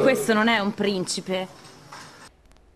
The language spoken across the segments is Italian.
Questo non è un principe.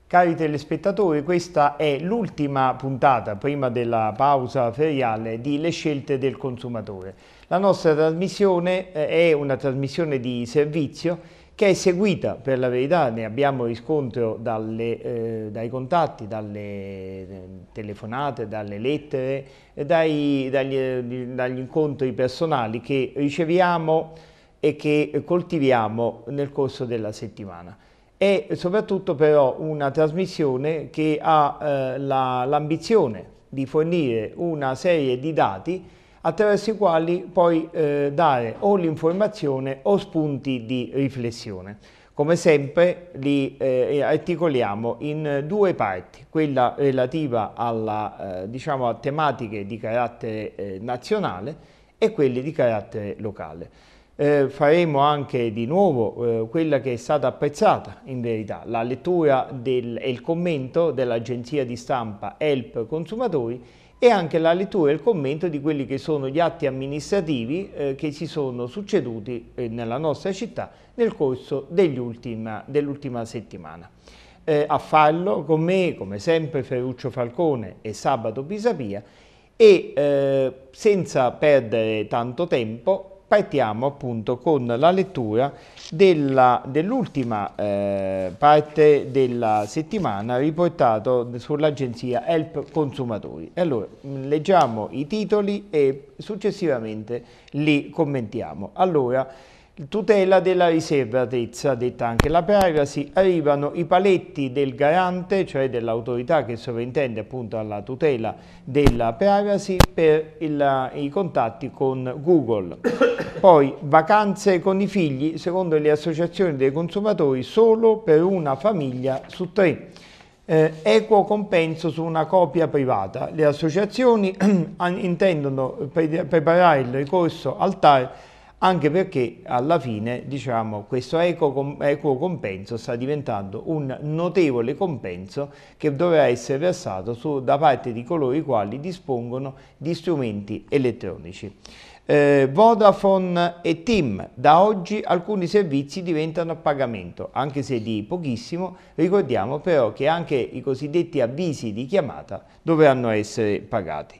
Cari telespettatori, questa è l'ultima puntata, prima della pausa feriale, di Le scelte del consumatore. La nostra trasmissione eh, è una trasmissione di servizio che è seguita per la verità, ne abbiamo riscontro dalle, eh, dai contatti, dalle eh, telefonate, dalle lettere, eh, dai, dagli, eh, dagli, incontri personali che riceviamo e che coltiviamo nel corso della settimana. È soprattutto però una trasmissione che ha eh, l'ambizione la, di fornire una serie di dati attraverso i quali poi eh, dare o l'informazione o spunti di riflessione. Come sempre li eh, articoliamo in due parti, quella relativa alla, eh, diciamo, a tematiche di carattere eh, nazionale e quelle di carattere locale. Eh, faremo anche di nuovo eh, quella che è stata apprezzata in verità, la lettura e il commento dell'agenzia di stampa Help Consumatori e anche la lettura e il commento di quelli che sono gli atti amministrativi eh, che si sono succeduti eh, nella nostra città nel corso dell'ultima dell settimana. Eh, a farlo con me, come sempre, Ferruccio Falcone e Sabato Pisapia e eh, senza perdere tanto tempo partiamo appunto con la lettura dell'ultima eh, parte della settimana riportato sull'agenzia Help Consumatori. Allora, mm, leggiamo i titoli e successivamente li commentiamo. Allora, tutela della riservatezza, detta anche la privacy, arrivano i paletti del garante, cioè dell'autorità che sovrintende appunto alla tutela della privacy per il, i contatti con Google. Poi vacanze con i figli, secondo le associazioni dei consumatori, solo per una famiglia su tre. Eh, equo compenso su una copia privata. Le associazioni intendono pre preparare il ricorso al TAR anche perché alla fine diciamo, questo equo, compenso sta diventando un notevole compenso che dovrà essere versato su, da parte di coloro i quali dispongono di strumenti elettronici. Eh, Vodafone e TIM, da oggi alcuni servizi diventano a pagamento, anche se di pochissimo, ricordiamo però che anche i cosiddetti avvisi di chiamata dovranno essere pagati.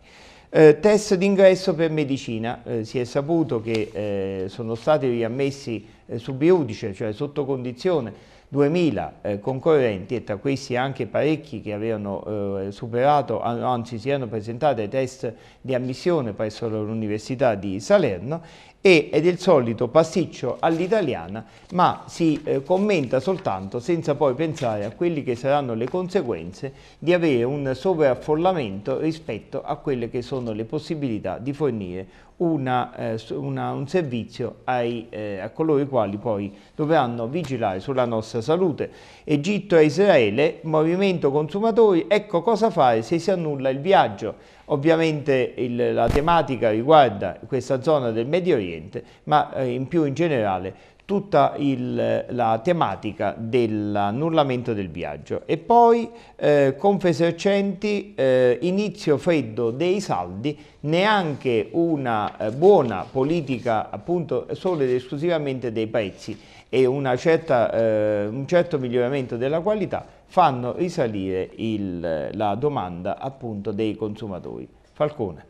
Eh, test d'ingresso per medicina, eh, si è saputo che eh, sono stati riammessi eh, sub iudice, cioè sotto condizione, 2000 eh, concorrenti e tra questi anche parecchi che avevano eh, superato, anzi si erano presentati ai test di ammissione presso l'Università di Salerno e è il solito pasticcio all'italiana, ma si eh, commenta soltanto senza poi pensare a quelle che saranno le conseguenze di avere un sovraffollamento rispetto a quelle che sono le possibilità di fornire una, eh, una, un servizio ai, eh, a coloro i quali poi dovranno vigilare sulla nostra salute. Egitto e Israele, movimento consumatori, ecco cosa fare se si annulla il viaggio Ovviamente il, la tematica riguarda questa zona del Medio Oriente, ma eh, in più in generale tutta il, la tematica dell'annullamento del viaggio. E poi eh, Confesercenti, eh, inizio freddo dei saldi, neanche una eh, buona politica appunto solo ed esclusivamente dei prezzi e certa, eh, un certo miglioramento della qualità fanno risalire il, la domanda appunto dei consumatori. Falcone.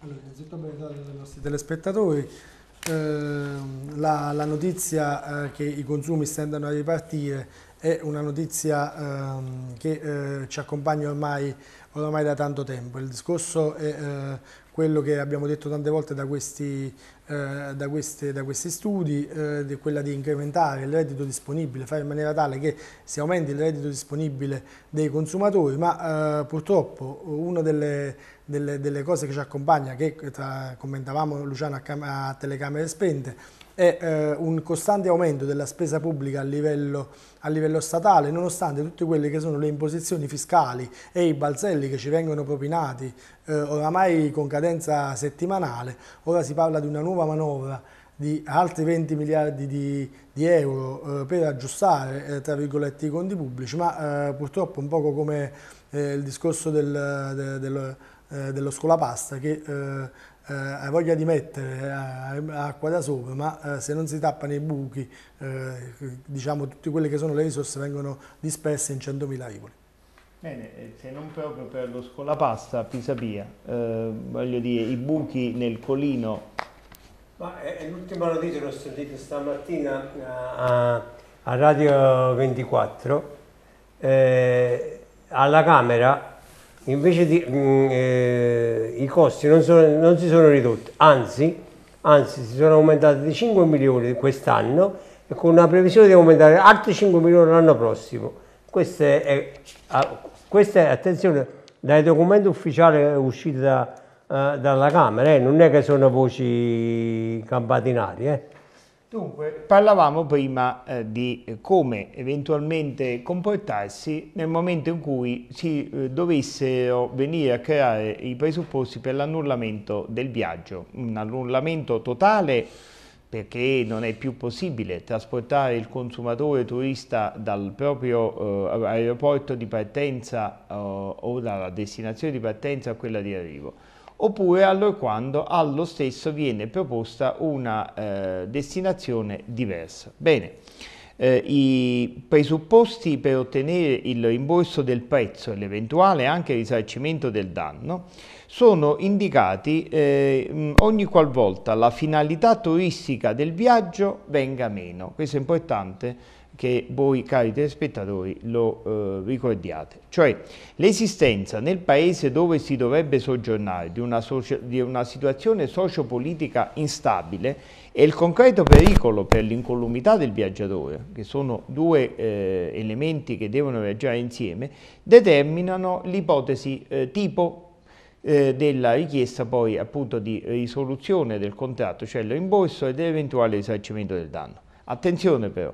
Allora, innanzitutto benvenuti ai nostri telespettatori. Eh, la, la, notizia eh, che i consumi stendano a ripartire è una notizia ehm, che eh, ci accompagna ormai, ormai, da tanto tempo. Il discorso è eh, quello che abbiamo detto tante volte da questi, eh, da queste, da questi studi, eh, di quella di incrementare il reddito disponibile, fare in maniera tale che si aumenti il reddito disponibile dei consumatori, ma eh, purtroppo una delle, delle, delle, cose che ci accompagna, che tra, commentavamo Luciano a, a telecamere spente, è eh, un costante aumento della spesa pubblica a livello, a livello, statale, nonostante tutte quelle che sono le imposizioni fiscali e i balzelli che ci vengono propinati eh, oramai con cadenza settimanale, ora si parla di una nuova manovra di altri 20 miliardi di, di euro eh, per aggiustare eh, i conti pubblici, ma eh, purtroppo un poco come eh, il discorso del, de, dello, dello scolapasta che eh, hai voglia di mettere eh, acqua da sopra, ma eh, se non si tappano i buchi, diciamo tutte quelle che sono le risorse vengono disperse in 100.000 rivoli. Bene, se non proprio per lo scolapasta Pisapia, eh, voglio dire, i buchi nel colino... Ma è, è l'ultima notizia che ho sentito stamattina a, a Radio 24, eh, alla Camera invece di, mh, mm, eh, i costi non, sono, non, si sono ridotti, anzi, anzi si sono aumentati di 5 milioni quest'anno e con una previsione di aumentare altri 5 milioni l'anno prossimo. Questa è, questa è attenzione, dai documenti ufficiali usciti da, eh, dalla Camera, eh, non è che sono voci campate in aria. Eh. Dunque, parlavamo prima eh, di come eventualmente comportarsi nel momento in cui si eh, dovessero venire a creare i presupposti per l'annullamento del viaggio, un annullamento totale perché non è più possibile trasportare il consumatore turista dal proprio eh, aeroporto di partenza eh, o dalla destinazione di partenza a quella di arrivo oppure allora quando allo stesso viene proposta una eh, destinazione diversa. Bene, eh, i presupposti per ottenere il rimborso del prezzo e l'eventuale anche risarcimento del danno sono indicati eh, ogni qualvolta la finalità turistica del viaggio venga meno. Questo è importante che voi cari telespettatori lo eh, ricordiate, cioè l'esistenza nel paese dove si dovrebbe soggiornare di una, di una situazione sociopolitica instabile e il concreto pericolo per l'incolumità del viaggiatore, che sono due eh, elementi che devono viaggiare insieme, determinano l'ipotesi eh, tipo eh, della richiesta poi appunto di risoluzione del contratto, cioè il rimborso e dell'eventuale risarcimento del danno. Attenzione però,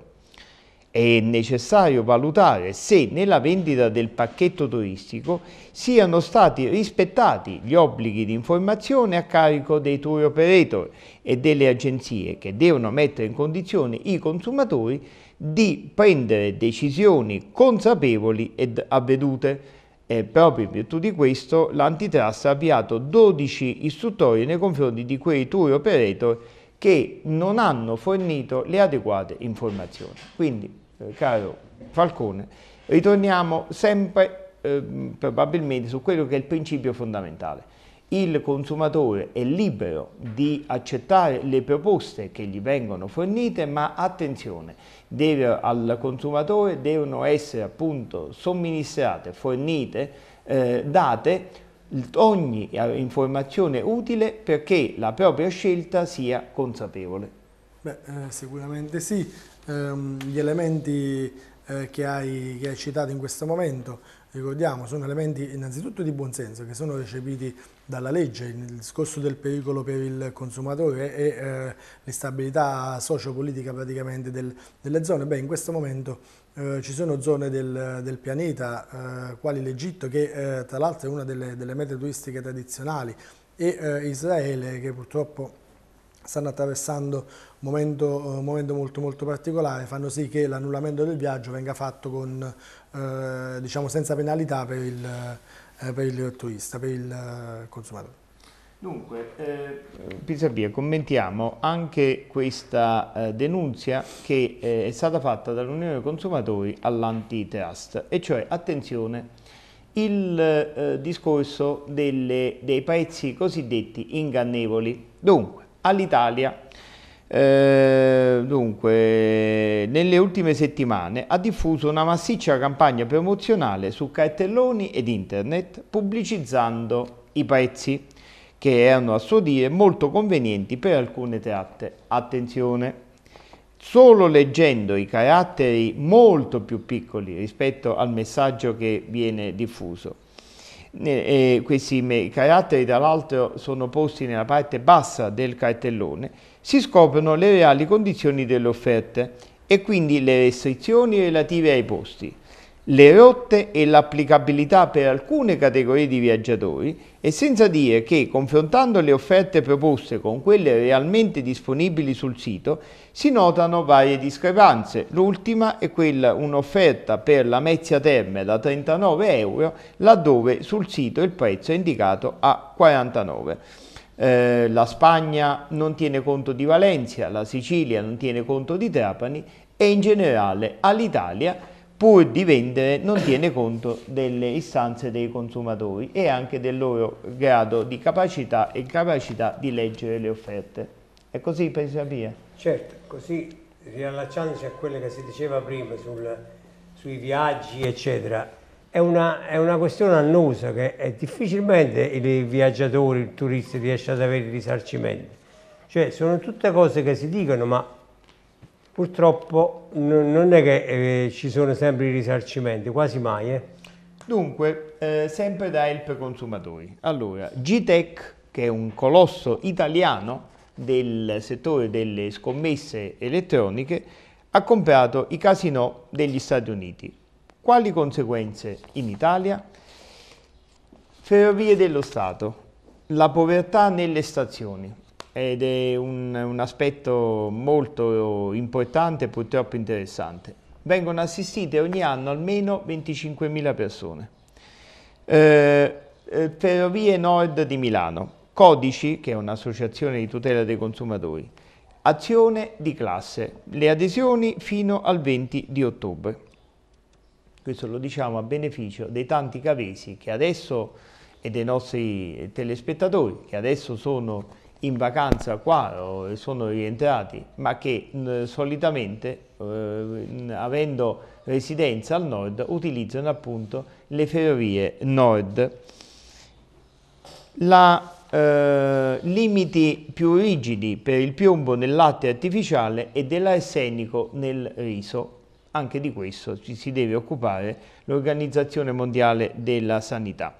è necessario valutare se nella vendita del pacchetto turistico siano stati rispettati gli obblighi di informazione a carico dei tour operator e delle agenzie che devono mettere in condizione i consumatori di prendere decisioni consapevoli ed avvedute. E proprio in virtù di questo l'antitrust ha avviato 12 istruttori nei confronti di quei tour operator che non hanno fornito le adeguate informazioni. Quindi eh, caro Falcone, ritorniamo sempre eh, probabilmente su quello che è il principio fondamentale. Il consumatore è libero di accettare le proposte che gli vengono fornite, ma attenzione, deve, al consumatore devono essere appunto somministrate, fornite, eh, date ogni eh, informazione utile perché la propria scelta sia consapevole. Beh, eh, sicuramente sì ehm, gli elementi eh, che, hai, che hai citato in questo momento, ricordiamo, sono elementi innanzitutto di buonsenso che sono recepiti dalla legge, il discorso del pericolo per il consumatore e eh, l'instabilità sociopolitica praticamente del, delle zone. Beh, in questo momento eh, ci sono zone del, del pianeta, eh, quali l'Egitto, che eh, tra l'altro è una delle, delle, mete turistiche tradizionali, e eh, Israele, che purtroppo stanno attraversando un momento, un momento, molto, molto particolare, fanno sì che l'annullamento del viaggio venga fatto con, eh, diciamo senza penalità per il, eh, per il turista, per il eh, consumatore. Dunque, eh... Pisapia, commentiamo anche questa eh, denuncia che eh, è stata fatta dall'Unione dei Consumatori all'antitrust, e cioè, attenzione, il eh, discorso delle, dei prezzi cosiddetti ingannevoli. Dunque, all'Italia. Eh, dunque, nelle ultime settimane ha diffuso una massiccia campagna promozionale su cartelloni ed internet pubblicizzando i prezzi che erano a suo dire molto convenienti per alcune tratte. Attenzione! Solo leggendo i caratteri molto più piccoli rispetto al messaggio che viene diffuso e questi caratteri dall'alto sono posti nella parte bassa del cartellone, si scoprono le reali condizioni delle offerte e quindi le restrizioni relative ai posti le rotte e l'applicabilità per alcune categorie di viaggiatori e senza dire che, confrontando le offerte proposte con quelle realmente disponibili sul sito, si notano varie discrepanze. L'ultima è quella un'offerta per la Mezia Terme da 39 euro, laddove sul sito il prezzo è indicato a 49 eh, la Spagna non tiene conto di Valencia, la Sicilia non tiene conto di Trapani e in generale all'Italia pur di vendere non tiene conto delle istanze dei consumatori e anche del loro grado di capacità e capacità di leggere le offerte. È così per Sabia? Certo, così riallacciandoci a quello che si diceva prima sul, sui viaggi eccetera, è una, è una questione annosa che difficilmente il viaggiatore, il turista riesce ad avere risarcimento. Cioè sono tutte cose che si dicono ma Purtroppo non è che eh, ci sono sempre i risarcimenti, quasi mai. Eh. Dunque, eh, sempre da Help Consumatori. Allora, GTEC, che è un colosso italiano del settore delle scommesse elettroniche, ha comprato i casinò degli Stati Uniti. Quali conseguenze in Italia? Ferrovie dello Stato, la povertà nelle stazioni, ed è un, un aspetto molto importante e purtroppo interessante. Vengono assistite ogni anno almeno 25.000 persone. Eh, eh, Ferrovie Nord di Milano, Codici, che è un'associazione di tutela dei consumatori, azione di classe, le adesioni fino al 20 di ottobre. Questo lo diciamo a beneficio dei tanti cavesi che adesso e dei nostri eh, telespettatori che adesso sono in vacanza qua sono rientrati, ma che mh, solitamente, eh, avendo residenza al nord, utilizzano appunto le ferrovie nord. La, eh, limiti più rigidi per il piombo nel latte artificiale e dell'arsenico nel riso. Anche di questo ci si deve occupare l'Organizzazione Mondiale della Sanità.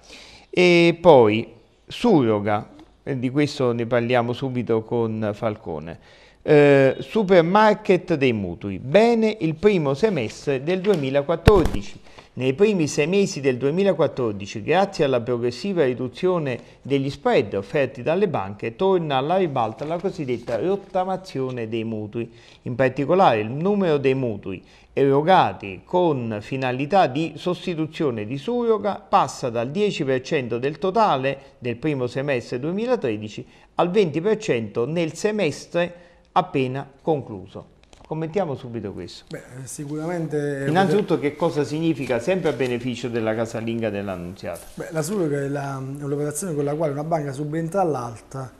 E poi surroga di questo ne parliamo subito con Falcone. Eh, supermarket dei mutui, bene il primo semestre del 2014. Nei primi sei mesi del 2014, grazie alla progressiva riduzione degli spread offerti dalle banche, torna alla ribalta la cosiddetta rottamazione dei mutui. In particolare il numero dei mutui erogati con finalità di sostituzione di surroga passa dal 10% del totale del primo semestre 2013 al 20% nel semestre appena concluso. Commentiamo subito questo. Beh, sicuramente... Innanzitutto che cosa significa sempre a beneficio della casalinga dell'annunziata? Beh, la surroga è, un'operazione con la quale una banca subentra all'altra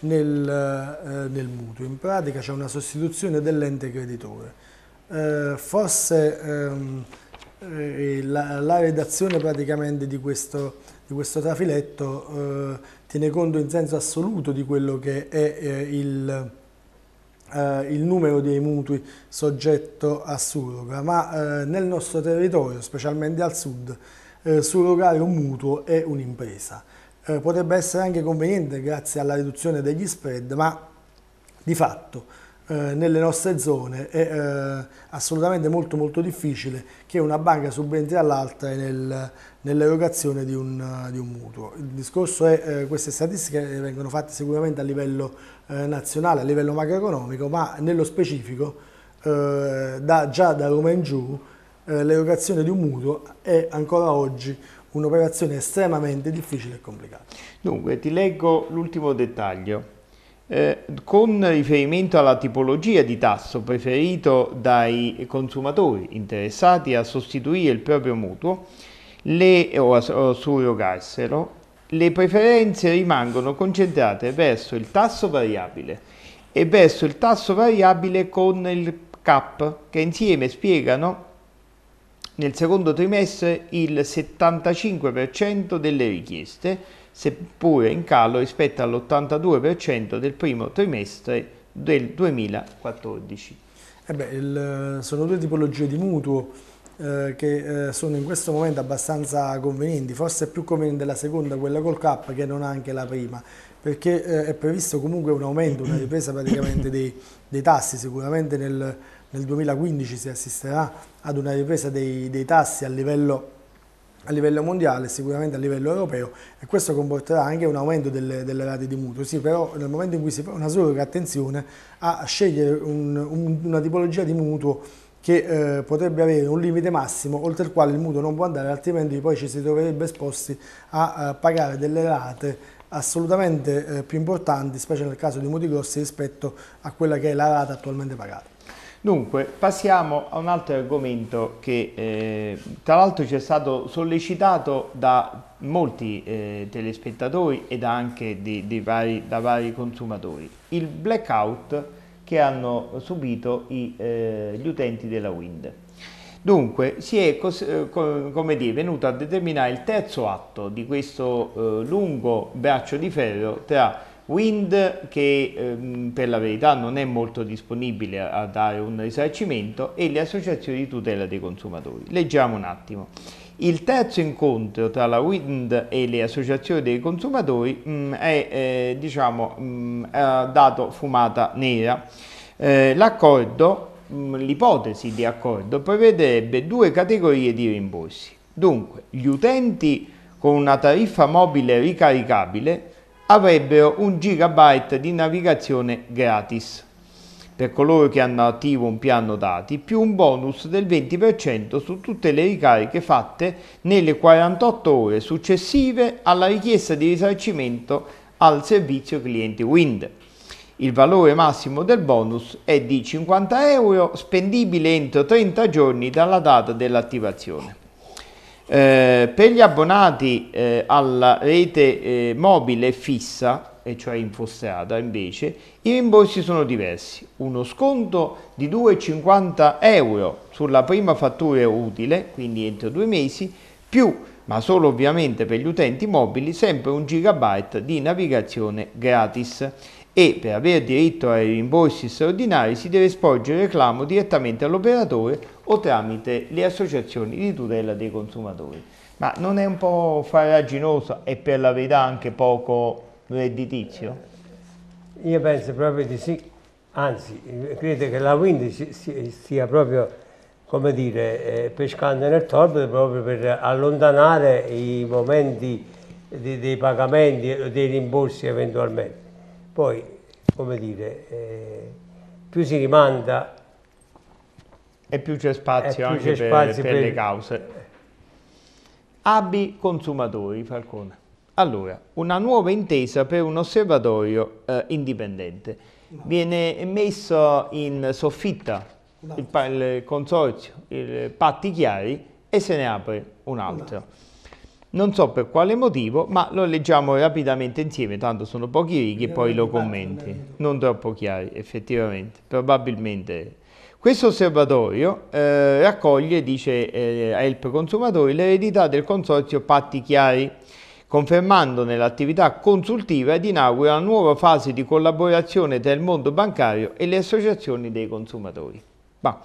nel, eh, nel mutuo. In pratica c'è una sostituzione dell'ente creditore eh, fosse ehm, eh, la, la, redazione praticamente di questo, di questo trafiletto eh, tiene conto in senso assoluto di quello che è eh, il, eh, il, numero dei mutui soggetto a surroga, ma nel nostro territorio, specialmente al sud, surrogare un mutuo è un'impresa. potrebbe essere anche conveniente grazie alla riduzione degli spread, ma di fatto eh, nelle nostre zone è eh, assolutamente molto molto difficile che una banca subentri all'altra nel, nell'erogazione di, eh, di un, mutuo. Il discorso è che eh, queste statistiche vengono fatte sicuramente a livello eh, nazionale, a livello macroeconomico, ma nello specifico eh, da, già da Roma in giù l'erogazione di un mutuo è ancora oggi un'operazione estremamente difficile e complicata. Dunque ti leggo l'ultimo dettaglio. Eh, con riferimento alla tipologia di tasso preferito dai consumatori interessati a sostituire il proprio mutuo le, o a o surrogarselo, le preferenze rimangono concentrate verso il tasso variabile e verso il tasso variabile con il CAP che insieme spiegano nel secondo trimestre il 75% delle richieste seppure in calo rispetto all'82% del primo trimestre del 2014. Eh beh, il, sono due tipologie di mutuo eh, che eh, sono in questo momento abbastanza convenienti, forse è più conveniente la seconda, quella col CAP, che non anche la prima, perché eh, è previsto comunque un aumento, una ripresa praticamente dei, dei tassi, sicuramente nel, nel, 2015 si assisterà ad una ripresa dei, dei tassi a livello a livello mondiale, e sicuramente a livello europeo e questo comporterà anche un aumento delle, delle rate di mutuo, sì, però nel momento in cui si fa una surroga attenzione a scegliere un, un, una tipologia di mutuo che eh, potrebbe avere un limite massimo oltre il quale il mutuo non può andare altrimenti poi ci si troverebbe esposti a, a pagare delle rate assolutamente eh, più importanti specie nel caso di mutui grossi rispetto a quella che è la rata attualmente pagata. Dunque, passiamo a un altro argomento che eh, tra l'altro ci è stato sollecitato da molti eh, telespettatori ed anche di, di vari, da vari consumatori, il blackout che hanno subito i, eh, gli utenti della Wind. Dunque, si è eh, come dire, venuto a determinare il terzo atto di questo eh, lungo braccio di ferro tra Wind che ehm, per la verità non è molto disponibile a dare un risarcimento e le associazioni di tutela dei consumatori. Leggiamo un attimo. Il terzo incontro tra la Wind e le associazioni dei consumatori mh, mm, è, eh, diciamo, mh, mm, è dato fumata nera. Eh, l'accordo, mm, l'ipotesi di accordo, prevederebbe due categorie di rimborsi. Dunque, gli utenti con una tariffa mobile ricaricabile avrebbero un gigabyte di navigazione gratis per coloro che hanno attivo un piano dati, più un bonus del 20% su tutte le ricariche fatte nelle 48 ore successive alla richiesta di risarcimento al servizio clienti Wind. Il valore massimo del bonus è di 50 euro, spendibile entro 30 giorni dalla data dell'attivazione. Eh, per gli abbonati eh, alla rete eh, mobile fissa, e cioè infostrada invece, i rimborsi sono diversi. Uno sconto di 2,50 euro sulla prima fattura utile, quindi entro due mesi, più, ma solo ovviamente per gli utenti mobili, sempre un gigabyte di navigazione gratis e per avere diritto ai rimborsi straordinari si deve sporgere reclamo direttamente all'operatore o tramite le associazioni di tutela dei consumatori. Ma non è un po' farraginoso e per la verità anche poco redditizio? Eh, io penso proprio di sì, anzi credo che la Wind stia proprio, come dire, eh, pescando nel torbido proprio per allontanare i momenti dei pagamenti e dei rimborsi eventualmente poi, come dire, eh, più si rimanda... E più c'è spazio eh, più anche per, spazio per, per, le cause. Abbi consumatori, Falcone. Allora, una nuova intesa per un osservatorio eh, indipendente. No. Viene messo in soffitta il, il, consorzio, il patti chiari e se ne apre un altro. No. Non so per quale motivo, ma lo leggiamo rapidamente insieme, tanto sono pochi righi e poi lo commenti. Non troppo chiari, effettivamente, probabilmente. Questo osservatorio eh, raccoglie, dice eh, Help Consumatori, l'eredità del consorzio Patti Chiari, confermandone l'attività consultiva ed inaugura una nuova fase di collaborazione tra il mondo bancario e le associazioni dei consumatori. Bah.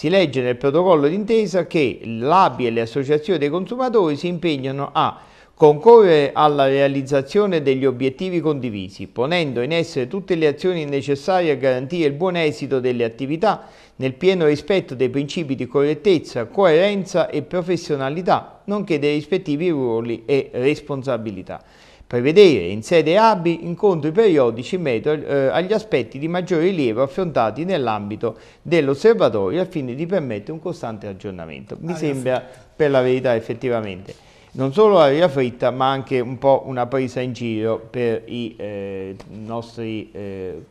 Si legge nel protocollo d'intesa che l'ABI e le associazioni dei consumatori si impegnano a concorrere alla realizzazione degli obiettivi condivisi, ponendo in essere tutte le azioni necessarie a garantire il buon esito delle attività nel pieno rispetto dei principi di correttezza, coerenza e professionalità, nonché dei rispettivi ruoli e responsabilità prevedere in sede ABI incontri periodici in merito eh, agli aspetti di maggior rilievo affrontati nell'ambito dell'osservatorio al fine di permettere un costante aggiornamento. Mi aria ah, sembra fritta. per la verità effettivamente non solo aria fritta ma anche un po' una presa in giro per i eh, nostri eh,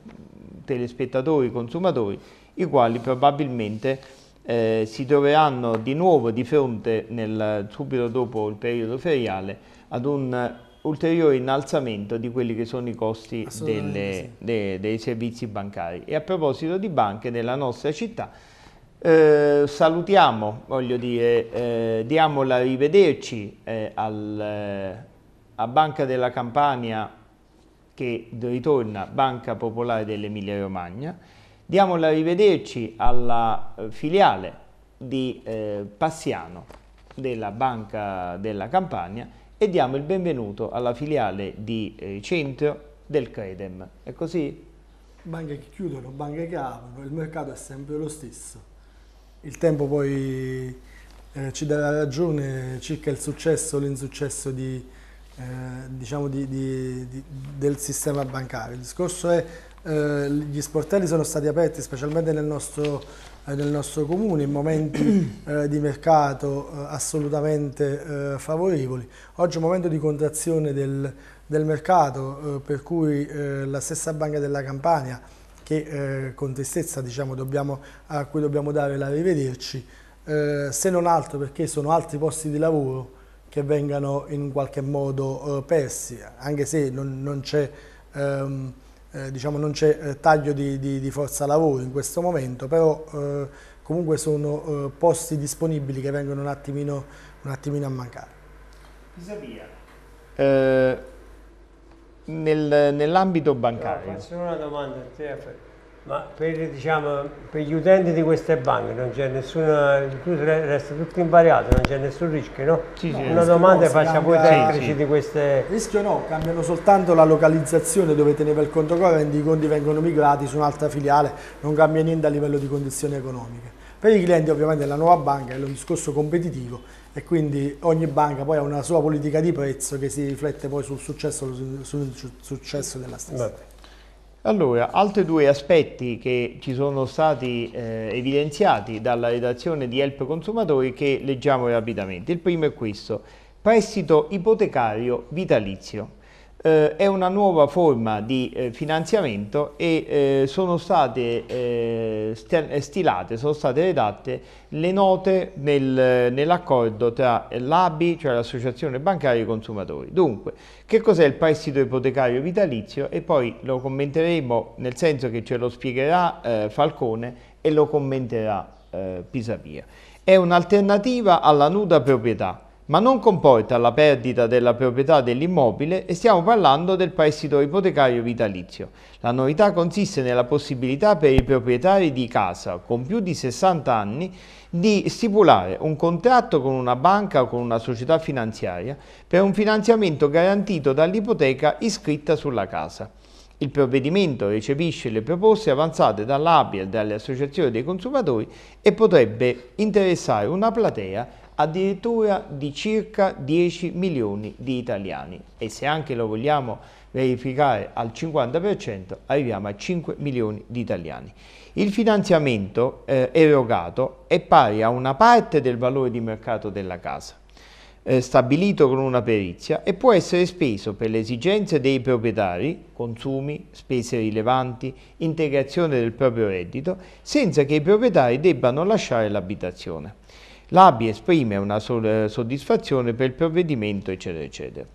telespettatori, consumatori, i quali probabilmente eh, si troveranno di nuovo di fronte nel, subito dopo il periodo feriale ad un ulteriore innalzamento di quelli che sono i costi delle, sì. de, dei servizi bancari. E a proposito di banche nella nostra città, eh, salutiamo, voglio dire, eh, diamo la rivederci eh, al, eh, a Banca della Campania che ritorna Banca Popolare dell'Emilia Romagna, diamo la rivederci alla eh, filiale di eh, Passiano della Banca della Campania e diamo il benvenuto alla filiale di eh, Centro del Credem. È così? Banche che chiudono, banche che aprono, il mercato è sempre lo stesso. Il tempo poi eh, ci darà ragione circa il successo o l'insuccesso di, eh, diciamo di, di, del sistema bancario. Il discorso è che eh, gli sportelli sono stati aperti, specialmente nel nostro eh, del nostro comune in momenti eh, di mercato eh, assolutamente eh, favorevoli. Oggi è un momento di contrazione del, del mercato eh, per cui eh, la stessa Banca della Campania che con tristezza diciamo, dobbiamo, a cui dobbiamo dare la rivederci se non altro perché sono altri posti di lavoro che vengano in qualche modo persi anche se non, non c'è ehm, eh, diciamo non c'è eh, taglio di, di, di, forza lavoro in questo momento, però eh, comunque sono eh, posti disponibili che vengono un attimino, un attimino a mancare. Pisapia. Eh, nel, nell'ambito bancario. Faccio una domanda a te, ma per, diciamo, per, gli utenti di queste banche non c'è nessuna, resta tutto invariato, non c'è nessun rischio, no? Sì, sì, Una domanda no, faccia voi tecnici sì, di queste... Rischio no, cambiano soltanto la localizzazione dove teneva il conto corrente, i conti vengono migrati su un'altra filiale, non cambia niente a livello di condizioni economiche. Per i clienti ovviamente la nuova banca è lo discorso competitivo e quindi ogni banca poi ha una sua politica di prezzo che si riflette poi sul successo, sul successo della stessa. Beh. Allora, altri due aspetti che ci sono stati eh, evidenziati dalla redazione di Help Consumatori che leggiamo rapidamente. Il primo è questo, prestito ipotecario vitalizio eh, è una nuova forma di eh, finanziamento e eh, sono state eh, stilate, sono state redatte le note nel, nell'accordo tra l'ABI, cioè l'Associazione Bancaria e i Consumatori. Dunque, che cos'è il prestito ipotecario vitalizio? E poi lo commenteremo nel senso che ce lo spiegherà eh, Falcone e lo commenterà eh, Pisapia. È un'alternativa alla nuda proprietà ma non comporta la perdita della proprietà dell'immobile e stiamo parlando del prestito ipotecario vitalizio. La novità consiste nella possibilità per i proprietari di casa con più di 60 anni di stipulare un contratto con una banca o con una società finanziaria per un finanziamento garantito dall'ipoteca iscritta sulla casa. Il provvedimento recepisce le proposte avanzate dall'ABI e dalle associazioni dei consumatori e potrebbe interessare una platea addirittura di circa 10 milioni di italiani e se anche lo vogliamo verificare al 50% arriviamo a 5 milioni di italiani. Il finanziamento eh, erogato è pari a una parte del valore di mercato della casa eh, stabilito con una perizia e può essere speso per le esigenze dei proprietari, consumi, spese rilevanti, integrazione del proprio reddito, senza che i proprietari debbano lasciare l'abitazione. L'ABI esprime una eh, soddisfazione per il provvedimento, eccetera, eccetera.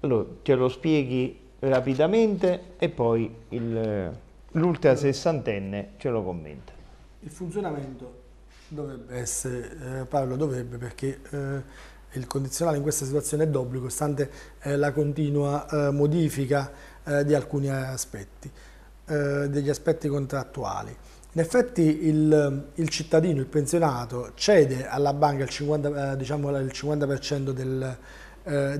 Allora, te lo spieghi rapidamente e poi eh, l'ultra sessantenne ce lo commenta. Il funzionamento Dovrebbe essere, eh, Paolo, dovrebbe perché eh, il condizionale in questa situazione è d'obbligo, stante eh, la continua eh, modifica eh, di alcuni aspetti, eh, degli aspetti contrattuali. In effetti il, il, cittadino, il pensionato, cede alla banca il 50%, diciamo, il 50 del,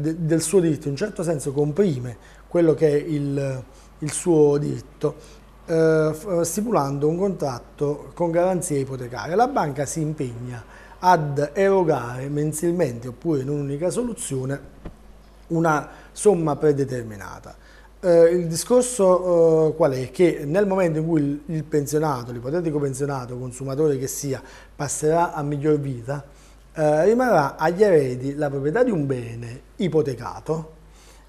de, del, suo diritto, in un certo senso comprime quello che è il, il suo diritto eh, stipulando un contratto con garanzia ipotecaria. La banca si impegna ad erogare mensilmente oppure in un'unica soluzione una somma predeterminata. Eh, il discorso eh, qual è? Che nel momento in cui il, il pensionato, l'ipotetico pensionato, consumatore che sia, passerà a miglior vita, eh, rimarrà agli eredi la proprietà di un bene ipotecato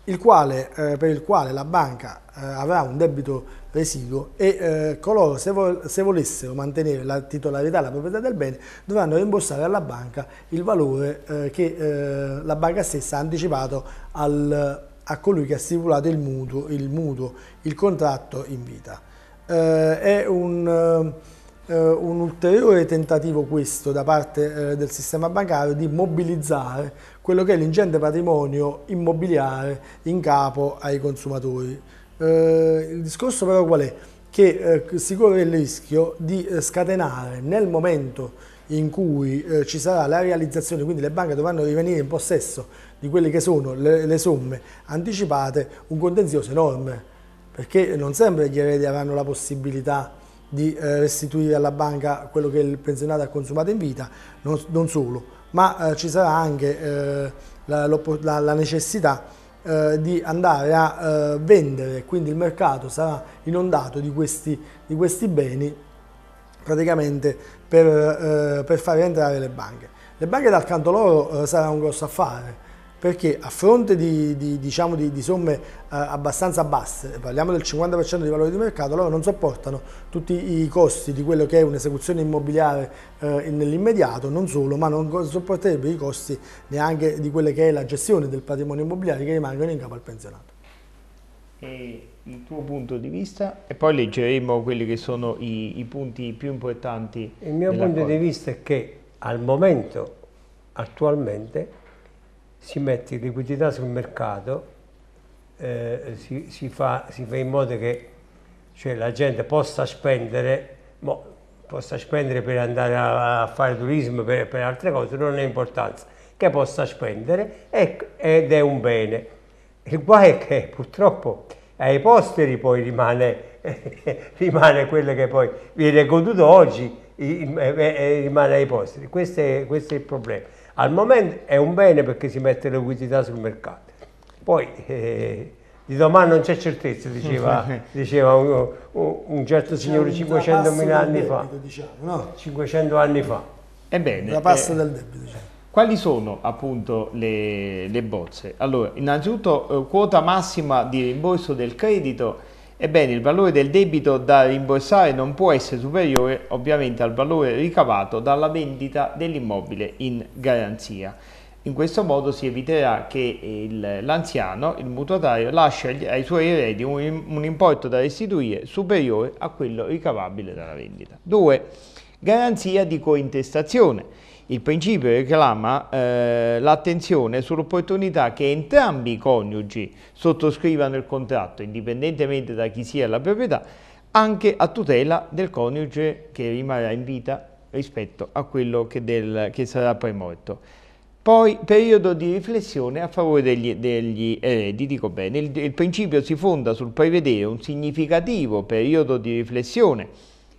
il quale, eh, per il quale la banca eh, avrà un debito residuo e eh, coloro se, vol se, volessero mantenere la titolarità e la proprietà del bene dovranno rimborsare alla banca il valore eh, che eh, la banca stessa ha anticipato al, a colui che ha stipulato il mutuo, il, mutuo, il contratto in vita. è un... Uh, un ulteriore tentativo questo da parte uh, del sistema bancario di mobilizzare quello che è l'ingente patrimonio immobiliare in capo ai consumatori. Eh, il discorso però qual è? Che eh, si corre il rischio di eh, scatenare nel momento in cui eh, ci sarà la realizzazione, quindi le banche dovranno rivenire in possesso di quelle che sono le, le somme anticipate, un contenzioso enorme, perché non sempre gli eredi avranno la possibilità di eh, restituire alla banca quello che il pensionato ha consumato in vita, non, non solo ma eh, ci sarà anche eh, la, la, la, necessità eh, di andare a eh, vendere, quindi il mercato sarà inondato di questi, di questi beni praticamente per, per far rientrare le banche. Le banche dal canto loro sarà un grosso affare, perché a fronte di, di, diciamo di, di somme eh, abbastanza basse, parliamo del 50% di valore di mercato, loro non sopportano tutti i costi di quello che è un'esecuzione immobiliare eh, nell'immediato, non solo, ma non sopporterebbero i costi neanche di quella che è la gestione del patrimonio immobiliare che rimangono in capo al pensionato. E il tuo punto di vista e poi leggeremo quelli che sono i, i punti più importanti. Il mio punto di vista è che al momento, attualmente, si mette liquidità sul mercato, eh, si, si, fa, si, fa, in modo che cioè, la gente possa spendere, mo, possa spendere per andare a, a fare turismo, per, per, altre cose, non è importanza, che possa spendere e, ed è un bene. Il guai è che purtroppo ai posteri poi rimane, rimane quello che poi viene goduto oggi, rimane ai posteri, questo è, questo è il problema. Al momento è un bene perché si mette liquidità sul mercato. Poi eh, di domani non c'è certezza, diceva, diceva un, un, certo signore 500.000 anni debito, fa. Diciamo, no? 500 anni fa. Ebbene, la pasta eh, del debito. Diciamo. Quali sono appunto le, le bozze? Allora, innanzitutto eh, quota massima di rimborso del credito Ebbene, il valore del debito da rimborsare non può essere superiore ovviamente al valore ricavato dalla vendita dell'immobile in garanzia. In questo modo si eviterà che l'anziano, il mutuatario, lascia ai suoi eredi un, un, importo da restituire superiore a quello ricavabile dalla vendita. 2. Garanzia di cointestazione. Il principio reclama eh, l'attenzione sull'opportunità che entrambi i coniugi sottoscrivano il contratto, indipendentemente da chi sia la proprietà, anche a tutela del coniuge che rimarrà in vita rispetto a quello che, del, che sarà poi morto. Poi periodo di riflessione a favore degli, degli eredi, dico bene, il, il principio si fonda sul prevedere un significativo periodo di riflessione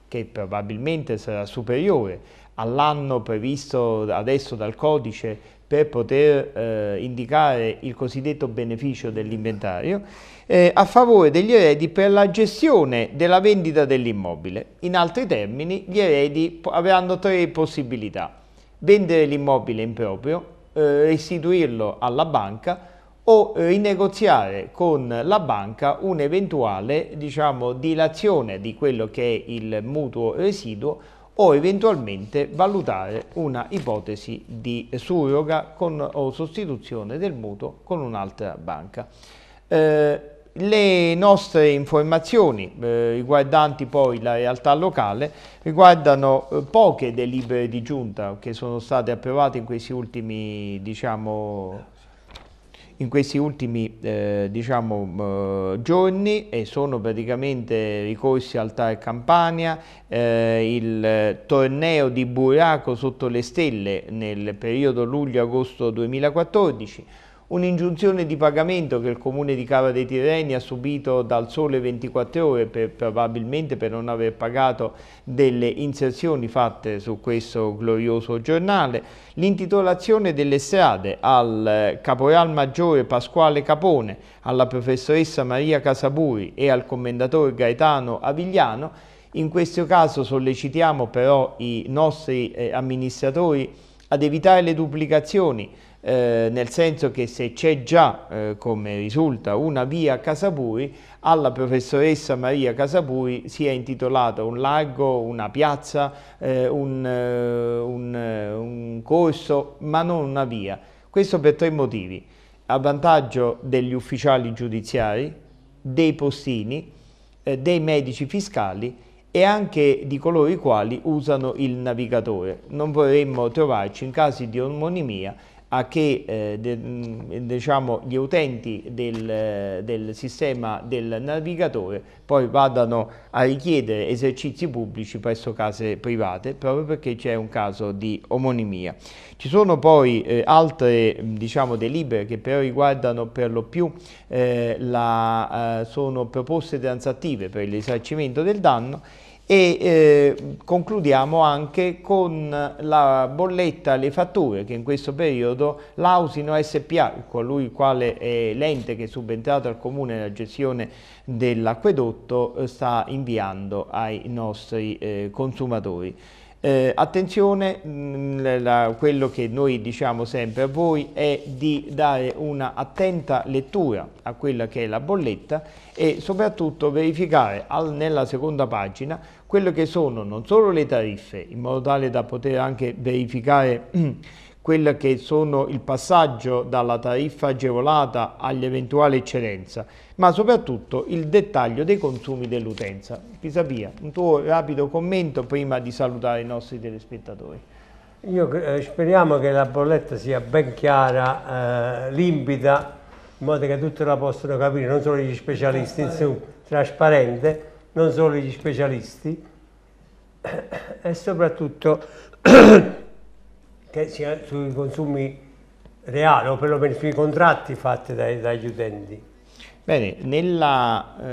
che probabilmente sarà superiore all'anno previsto adesso dal codice per poter eh, indicare il cosiddetto beneficio dell'inventario, eh, a favore degli eredi per la gestione della vendita dell'immobile. In altri termini, gli eredi avranno tre possibilità. Vendere l'immobile in proprio, eh, restituirlo alla banca o rinegoziare con la banca un'eventuale diciamo, dilazione di quello che è il mutuo residuo o eventualmente valutare una ipotesi di surroga con, o sostituzione del mutuo con un'altra banca. Eh, le nostre informazioni eh, riguardanti poi la realtà locale riguardano eh, poche delibere di giunta che sono state approvate in questi ultimi diciamo, in questi ultimi eh, diciamo, mm, giorni e sono praticamente ricorsi al TAR Campania, eh, il torneo di Buraco sotto le stelle nel periodo luglio-agosto 2014, Un'ingiunzione di pagamento che il comune di Cava dei Tirreni ha subito dal sole 24 ore, per, probabilmente per non aver pagato delle inserzioni fatte su questo glorioso giornale. L'intitolazione delle strade al eh, caporal maggiore Pasquale Capone, alla professoressa Maria Casaburi e al commendatore Gaetano Avigliano. In questo caso sollecitiamo però i nostri eh, amministratori ad evitare le duplicazioni, eh, nel senso che se c'è già, eh, come risulta, una via Casapui, alla professoressa Maria Casapui si è intitolato un largo, una piazza, eh, un, eh, un, eh, un corso, ma non una via. Questo per tre motivi, a vantaggio degli ufficiali giudiziari, dei postini, dei medici fiscali e anche di coloro i quali usano il navigatore. Non vorremmo trovarci in casi di omonimia a che eh, de, mm, diciamo, gli utenti del, eh, del, sistema del navigatore poi vadano a richiedere esercizi pubblici presso case private proprio perché c'è un caso di omonimia. Ci sono poi eh, altre mm, diciamo, delibere che però riguardano per lo più eh, la, eh, sono proposte transattive per il risarcimento del danno e eh, concludiamo anche con la bolletta le fatture che in questo periodo l'Ausino SPA, colui quale è l'ente che è subentrato al comune nella gestione dell'acquedotto, eh, sta inviando ai nostri eh, consumatori. Eh, attenzione, mh, mm, la, quello che noi diciamo sempre a voi è di dare una attenta lettura a quella che è la bolletta e soprattutto verificare al, nella seconda pagina quello che sono non solo le tariffe, in modo tale da poter anche verificare quello che sono il passaggio dalla tariffa agevolata all'eventuale eccedenza, ma soprattutto il dettaglio dei consumi dell'utenza. Pisapia, un tuo rapido commento prima di salutare i nostri telespettatori. Io eh, speriamo che la bolletta sia ben chiara, eh, limpida, in modo che tutti la possano capire, non solo gli specialisti, insomma, trasparente non solo gli specialisti, e soprattutto che sia sui consumi reali o perlomeno sui contratti fatti dai, dagli utenti. Bene, eh,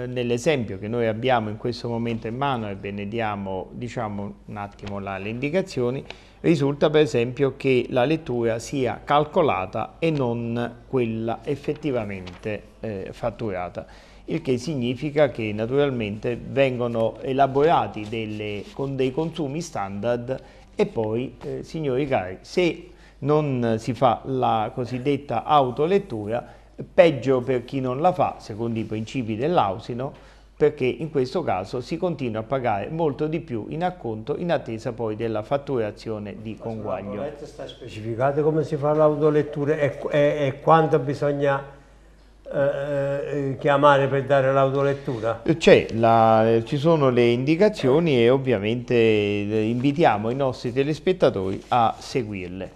nell'esempio eh, nell che noi abbiamo in questo momento in mano e ve ne diamo diciamo, un attimo là, le indicazioni, risulta per esempio che la lettura sia calcolata e non quella effettivamente eh, fatturata il che significa che naturalmente vengono elaborati delle, con dei consumi standard e poi, eh, signori cari, se non si fa la cosiddetta autolettura, peggio per chi non la fa, secondo i principi dell'ausino, perché in questo caso si continua a pagare molto di più in acconto in attesa poi della fatturazione di conguaglio. Sta specificato come si fa l'autolettura e, e, e quanto bisogna eh, eh, chiamare per dare l'autolettura? La, ci sono le indicazioni e ovviamente eh, invitiamo i nostri telespettatori a seguirle.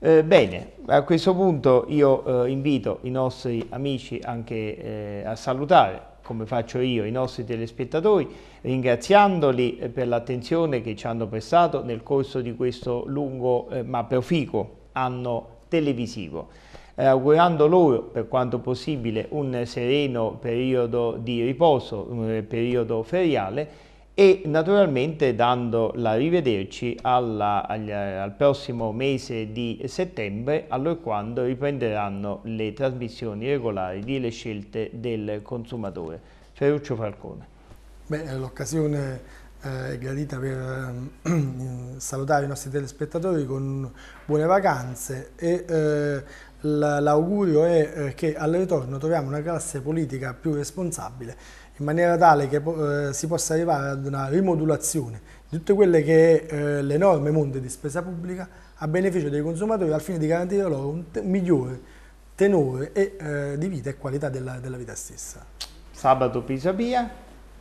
Eh, bene, a questo punto io eh, invito i nostri amici anche eh, a salutare, come faccio io, i nostri telespettatori, ringraziandoli per l'attenzione che ci hanno prestato nel corso di questo lungo ma proficuo anno televisivo. Eh, augurando loro per quanto possibile un sereno periodo di riposo, un eh, periodo feriale e naturalmente dando la rivederci alla, agli, eh, al prossimo mese di settembre quando riprenderanno le trasmissioni regolari di Le scelte del consumatore. Ferruccio Falcone. Bene, l'occasione è gradita per ehm, salutare i nostri telespettatori con buone vacanze e eh, l'augurio è eh, che al ritorno troviamo una classe politica più responsabile in maniera tale che eh, si possa arrivare ad una rimodulazione di tutte quelle che è eh, l'enorme monte di spesa pubblica a beneficio dei consumatori al fine di garantire loro un migliore tenore e, eh, di vita e qualità della, vita stessa. Sabato Pisapia.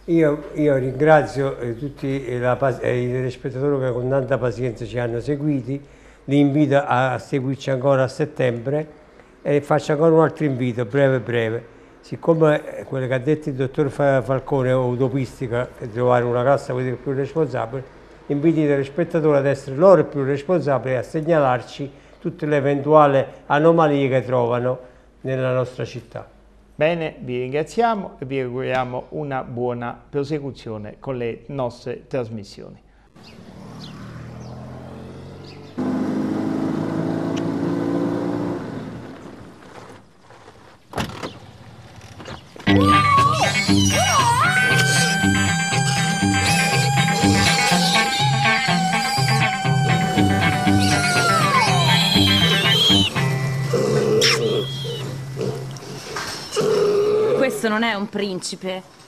Io, io, ringrazio tutti i telespettatori che con tanta pazienza ci hanno seguiti li invito a seguirci ancora a settembre e faccio ancora un altro invito, breve breve. Siccome eh, quello che ha detto il dottor Falcone è utopistica, trovare una cassa vuol dire più responsabile, invito i telespettatori ad essere loro più responsabili e a segnalarci tutte le eventuali anomalie che trovano nella nostra città. Bene, vi ringraziamo e vi auguriamo una buona prosecuzione con le nostre trasmissioni. questo non è un principe.